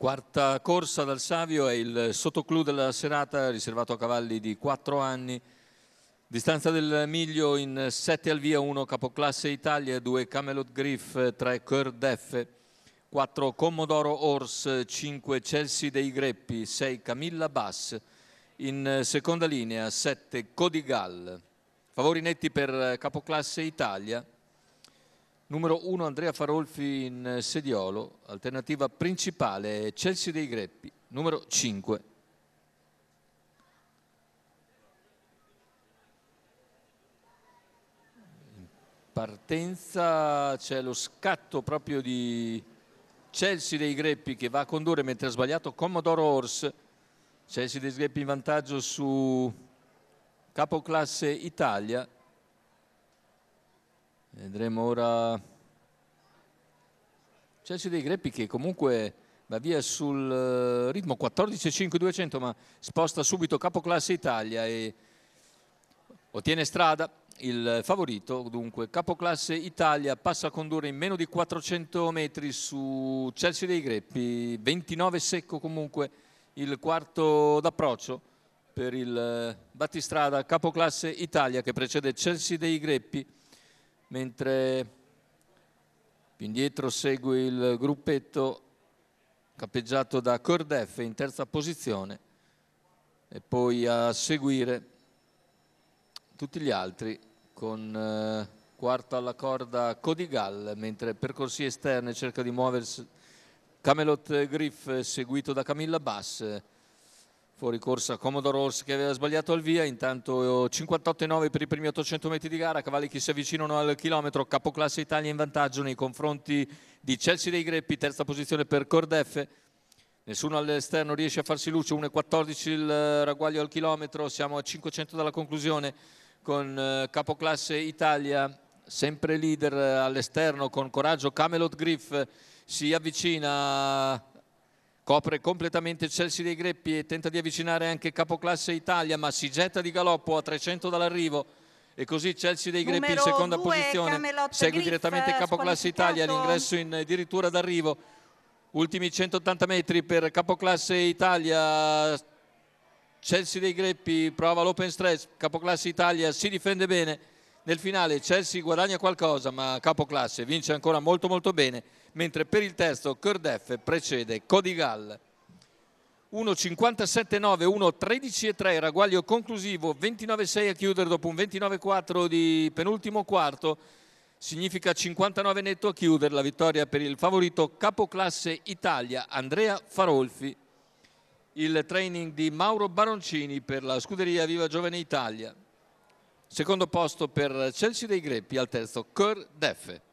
Quarta corsa dal Savio è il sottoclù della serata, riservato a cavalli di 4 anni. Distanza del miglio in 7 al via, 1 capoclasse Italia, 2 Camelot Griff, 3 Coeur d'Effe, 4 Commodoro Ors, 5 Chelsea dei Greppi, 6 Camilla Bass. In seconda linea 7 Codigal. Favori netti per capoclasse Italia. Numero 1 Andrea Farolfi in eh, sediolo, alternativa principale Chelsea dei Greppi, numero 5. In partenza c'è lo scatto proprio di Chelsea dei Greppi che va a condurre mentre ha sbagliato Commodoro Horse, Chelsea dei Greppi in vantaggio su capoclasse Italia. Vedremo ora Ceci dei Greppi che comunque va via sul eh, ritmo 14-5-200 ma sposta subito capoclasse Italia e ottiene strada il favorito dunque capoclasse Italia passa a condurre in meno di 400 metri su Chelsea dei Greppi 29 secco comunque il quarto d'approccio per il eh, battistrada capoclasse Italia che precede Chelsea dei Greppi mentre più indietro segue il gruppetto capeggiato da Cordef in terza posizione e poi a seguire tutti gli altri con eh, quarto alla corda Codigal mentre per corsie esterne cerca di muoversi Camelot Griff seguito da Camilla Bass fuori corsa Comodo Horse che aveva sbagliato al via, intanto 58,9 eh, per i primi 800 metri di gara, cavalli che si avvicinano al chilometro, capoclasse Italia in vantaggio nei confronti di Chelsea dei Greppi, terza posizione per Cordeffe, nessuno all'esterno riesce a farsi luce, 1,14 il eh, ragguaglio al chilometro, siamo a 500 dalla conclusione con eh, capoclasse Italia, sempre leader all'esterno con coraggio Camelot Griff, si avvicina Copre completamente Chelsea dei Greppi e tenta di avvicinare anche capoclasse Italia, ma si getta di galoppo a 300 dall'arrivo. E così Chelsea dei Greppi Numero in seconda due, posizione. Camelot Segue Griff, direttamente capoclasse Italia, l'ingresso eh, addirittura d'arrivo. Ultimi 180 metri per capoclasse Italia. Chelsea dei Greppi prova l'open stretch, capoclasse Italia si difende bene. Nel finale Chelsea guadagna qualcosa, ma capoclasse vince ancora molto molto bene mentre per il terzo Cordef precede Codigal. 1.57.9, 1.13.3, ragguaglio conclusivo, 29.6 a chiudere dopo un 29.4 di penultimo quarto, significa 59 netto a chiudere la vittoria per il favorito capoclasse Italia, Andrea Farolfi. Il training di Mauro Baroncini per la scuderia Viva Giovane Italia. Secondo posto per Chelsea dei Greppi, al terzo Cor Deffe.